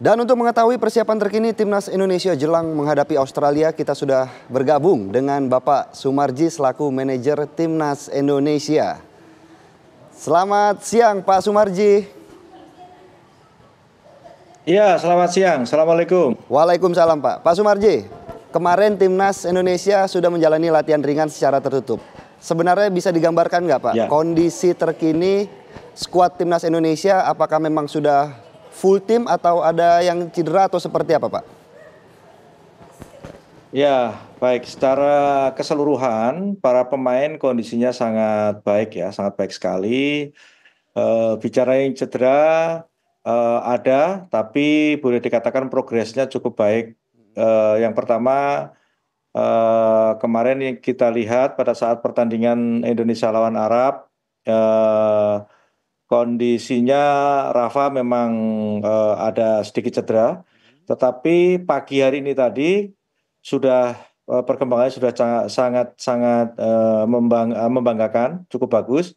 Dan untuk mengetahui persiapan terkini Timnas Indonesia jelang menghadapi Australia, kita sudah bergabung dengan Bapak Sumarji selaku manajer Timnas Indonesia. Selamat siang Pak Sumarji. Iya, selamat siang. Assalamualaikum. Waalaikumsalam Pak. Pak Sumarji, kemarin Timnas Indonesia sudah menjalani latihan ringan secara tertutup. Sebenarnya bisa digambarkan nggak Pak, ya. kondisi terkini skuad Timnas Indonesia apakah memang sudah full tim atau ada yang cedera atau seperti apa Pak? Ya, baik. Secara keseluruhan, para pemain kondisinya sangat baik ya, sangat baik sekali. E, bicara yang cedera e, ada, tapi boleh dikatakan progresnya cukup baik. E, yang pertama e, kemarin kita lihat pada saat pertandingan Indonesia lawan Arab kondisinya Rafa memang uh, ada sedikit cedera, tetapi pagi hari ini tadi sudah uh, perkembangannya sudah sangat sangat uh, membang membanggakan, cukup bagus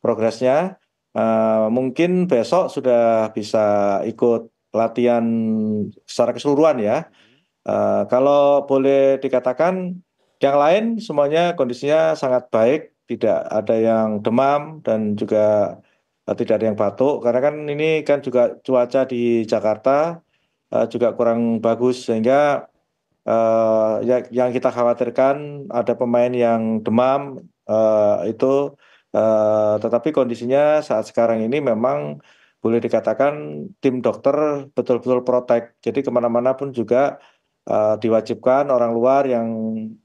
progresnya. Uh, mungkin besok sudah bisa ikut latihan secara keseluruhan ya. Uh, kalau boleh dikatakan yang lain semuanya kondisinya sangat baik, tidak ada yang demam dan juga tidak ada yang batuk karena kan ini kan juga cuaca di Jakarta uh, juga kurang bagus sehingga uh, ya, yang kita khawatirkan ada pemain yang demam uh, itu uh, tetapi kondisinya saat sekarang ini memang boleh dikatakan tim dokter betul-betul protek jadi kemana-mana pun juga uh, diwajibkan orang luar yang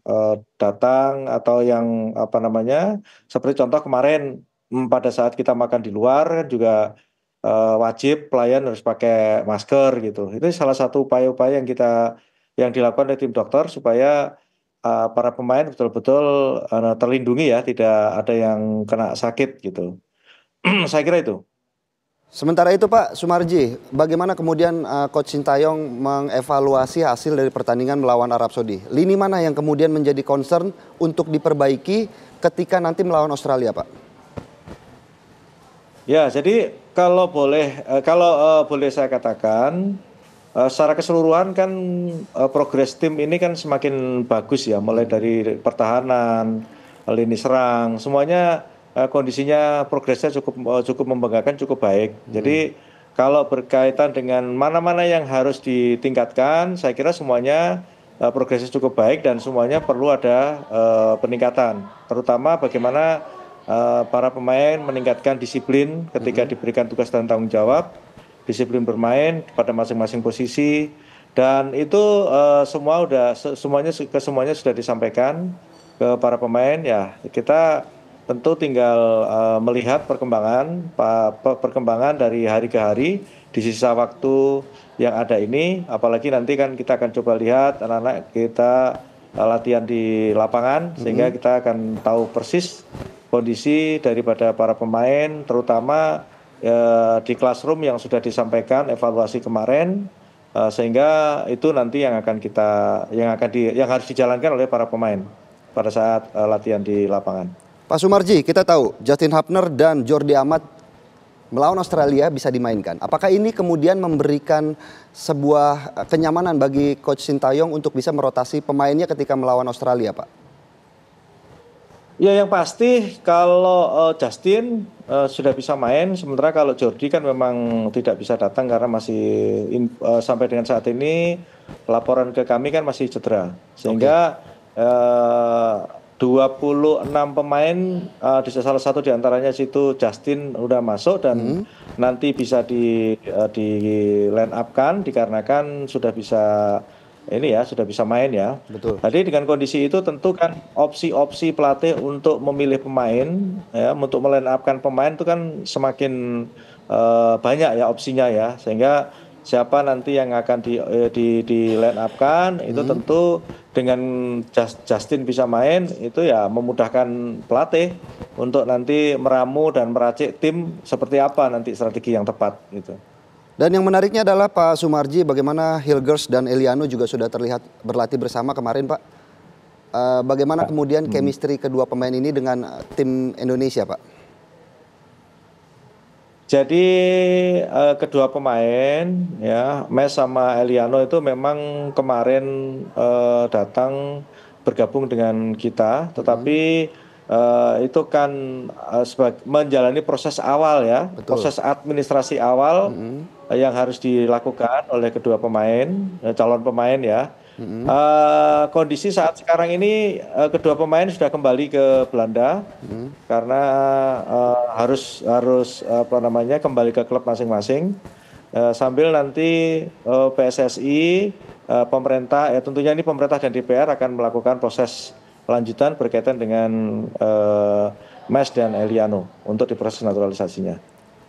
uh, datang atau yang apa namanya seperti contoh kemarin Hmm, pada saat kita makan di luar kan juga uh, wajib pelayan harus pakai masker gitu. Itu salah satu upaya-upaya yang kita yang dilakukan oleh tim dokter supaya uh, para pemain betul-betul uh, terlindungi ya, tidak ada yang kena sakit gitu. Saya kira itu. Sementara itu Pak Sumarji, bagaimana kemudian uh, Coach Sintayong mengevaluasi hasil dari pertandingan melawan Arab Saudi? Lini mana yang kemudian menjadi concern untuk diperbaiki ketika nanti melawan Australia Pak? Ya, jadi kalau boleh eh, kalau uh, boleh saya katakan uh, secara keseluruhan kan uh, progres tim ini kan semakin bagus ya, mulai dari pertahanan, lini serang, semuanya uh, kondisinya progresnya cukup uh, cukup membanggakan, cukup baik. Hmm. Jadi kalau berkaitan dengan mana-mana yang harus ditingkatkan, saya kira semuanya uh, progresnya cukup baik dan semuanya perlu ada uh, peningkatan, terutama bagaimana Eh, para pemain meningkatkan disiplin ketika mm -hmm. diberikan tugas dan tanggung jawab, disiplin bermain pada masing-masing posisi dan itu uh, semua udah semuanya ke semuanya sudah disampaikan ke para pemain ya. Kita tentu tinggal uh, melihat perkembangan perkembangan dari hari ke hari di sisa waktu yang ada ini apalagi nanti kan kita akan coba lihat anak-anak kita latihan di lapangan sehingga mm -hmm. kita akan tahu persis kondisi daripada para pemain terutama e, di classroom yang sudah disampaikan evaluasi kemarin e, sehingga itu nanti yang akan kita yang akan di, yang harus dijalankan oleh para pemain pada saat e, latihan di lapangan. Pak Sumarji, kita tahu Justin Hapner dan Jordi Amat melawan Australia bisa dimainkan. Apakah ini kemudian memberikan sebuah kenyamanan bagi coach Sintayong untuk bisa merotasi pemainnya ketika melawan Australia, Pak? Ya yang pasti kalau uh, Justin uh, sudah bisa main, sementara kalau Jordi kan memang tidak bisa datang karena masih in, uh, sampai dengan saat ini laporan ke kami kan masih cedera, sehingga okay. uh, 26 pemain uh, di salah satu diantaranya situ Justin udah masuk dan hmm. nanti bisa di uh, di line up kan dikarenakan sudah bisa ini ya sudah bisa main ya. Betul. Tadi dengan kondisi itu tentu kan opsi-opsi pelatih untuk memilih pemain ya untuk melenapkan pemain itu kan semakin uh, banyak ya opsinya ya sehingga siapa nanti yang akan di eh, di di line upkan hmm. itu tentu dengan Justin bisa main itu ya memudahkan pelatih untuk nanti meramu dan meracik tim seperti apa nanti strategi yang tepat gitu. Dan yang menariknya adalah Pak Sumarji bagaimana Hilgers dan Eliano juga sudah terlihat berlatih bersama kemarin Pak. Uh, bagaimana kemudian hmm. chemistry kedua pemain ini dengan tim Indonesia Pak? Jadi uh, kedua pemain ya Mes sama Eliano itu memang kemarin uh, datang bergabung dengan kita, tetapi hmm uh, itu kan uh, menjalani proses awal ya, Betul. proses administrasi awal mm -hmm. yang harus dilakukan oleh kedua pemain, calon pemain ya. Mm -hmm. uh, kondisi saat sekarang ini uh, kedua pemain sudah kembali ke Belanda mm -hmm. karena uh, harus harus apa namanya kembali ke klub masing-masing uh, sambil nanti uh, PSSI uh, pemerintah ya tentunya ini pemerintah dan DPR akan melakukan proses lanjutan berkaitan dengan uh, Mas dan Eliano untuk diproses naturalisasinya.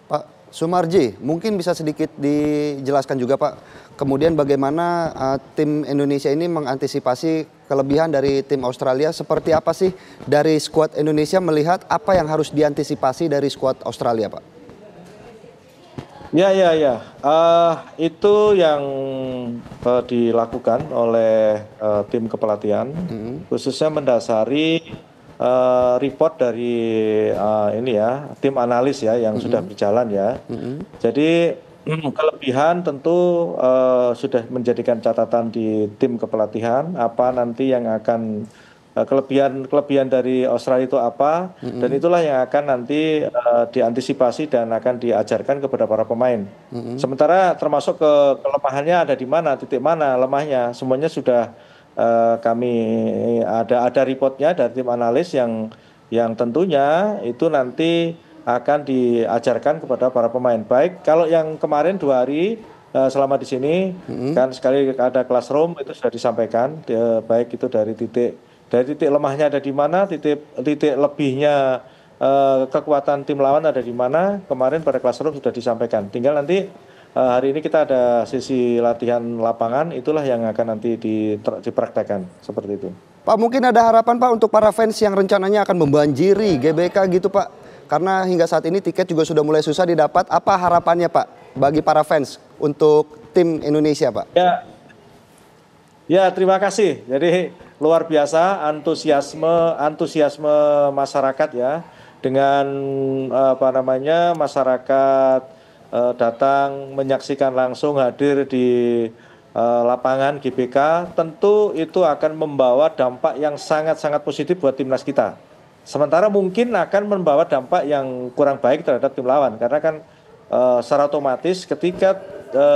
Pak Sumarji, mungkin bisa sedikit dijelaskan juga Pak, kemudian bagaimana uh, tim Indonesia ini mengantisipasi kelebihan dari tim Australia, seperti apa sih dari skuad Indonesia melihat apa yang harus diantisipasi dari skuad Australia Pak? Ya, ya, ya. Uh, itu yang uh, dilakukan oleh uh, tim kepelatihan, hmm. khususnya mendasari uh, report dari uh, ini ya tim analis ya yang -hmm. sudah mm-hmm. berjalan ya. -hmm. Jadi kelebihan tentu uh, sudah menjadikan catatan di tim kepelatihan apa nanti yang akan Eh, kelebihan kelebihan dari Australia itu apa mm-hmm. dan itulah yang akan nanti uh, diantisipasi dan akan diajarkan kepada para pemain. Mm-hmm. Sementara termasuk ke kelemahannya ada di mana, titik mana lemahnya, semuanya sudah uh, kami ada ada reportnya dari tim analis yang yang tentunya itu nanti akan diajarkan kepada para pemain. Baik kalau yang kemarin dua hari selama di sini mm-hmm. kan sekali ada classroom itu sudah disampaikan baik itu dari titik dari titik lemahnya ada di mana, titik titik lebihnya eh, kekuatan tim lawan ada di mana. Kemarin pada kelas classroom sudah disampaikan. Tinggal nanti eh, hari ini kita ada sesi latihan lapangan, itulah yang akan nanti dipraktekan seperti itu. Pak, mungkin ada harapan Pak untuk para fans yang rencananya akan membanjiri GBK gitu Pak. Karena hingga saat ini tiket juga sudah mulai susah didapat. Apa harapannya Pak bagi para fans untuk tim Indonesia Pak? Ya, Ya, terima kasih. Jadi luar biasa antusiasme antusiasme masyarakat ya dengan apa namanya masyarakat uh, datang menyaksikan langsung hadir di uh, lapangan GBK tentu itu akan membawa dampak yang sangat-sangat positif buat timnas kita. Sementara mungkin akan membawa dampak yang kurang baik terhadap tim lawan karena kan uh, secara otomatis ketika e,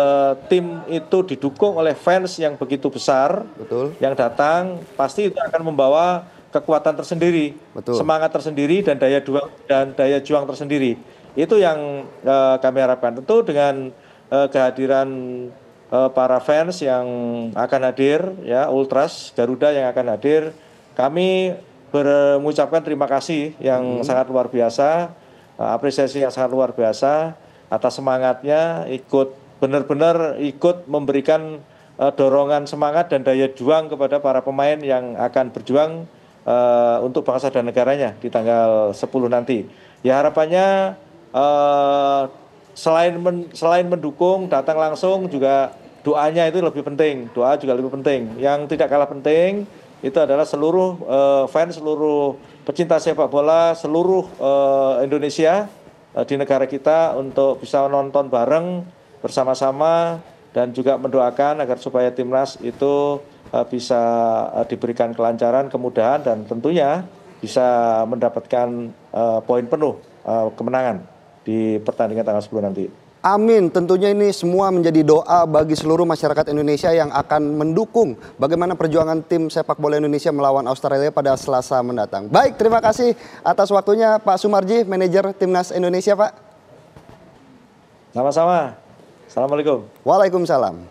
tim itu didukung oleh fans yang begitu besar, betul. Yang datang pasti itu akan membawa kekuatan tersendiri, betul. semangat tersendiri dan daya juang dan daya juang tersendiri. Itu yang e, kami harapkan. Tentu dengan e, kehadiran e, para fans yang akan hadir, ya ultras Garuda yang akan hadir, kami mengucapkan terima kasih yang hmm. sangat luar biasa, apresiasi yang sangat luar biasa atas semangatnya ikut benar-benar ikut memberikan uh, dorongan semangat dan daya juang kepada para pemain yang akan berjuang uh, untuk bangsa dan negaranya di tanggal 10 nanti. Ya harapannya uh, selain men, selain mendukung datang langsung juga doanya itu lebih penting. Doa juga lebih penting. Yang tidak kalah penting itu adalah seluruh uh, fans, seluruh pecinta sepak bola, seluruh uh, Indonesia uh, di negara kita untuk bisa nonton bareng bersama-sama dan juga mendoakan agar supaya timnas itu eh, bisa eh, diberikan kelancaran, kemudahan dan tentunya bisa mendapatkan eh, poin penuh kemenangan di pertandingan tanggal 10 nanti. Amin. Tentunya ini semua menjadi doa bagi seluruh masyarakat Indonesia yang akan mendukung bagaimana perjuangan tim sepak bola Indonesia melawan Australia pada Selasa mendatang. Baik, terima kasih atas waktunya Pak Sumarji, manajer Timnas Indonesia, Pak. Sama-sama. Assalamualaikum. Waalaikumsalam.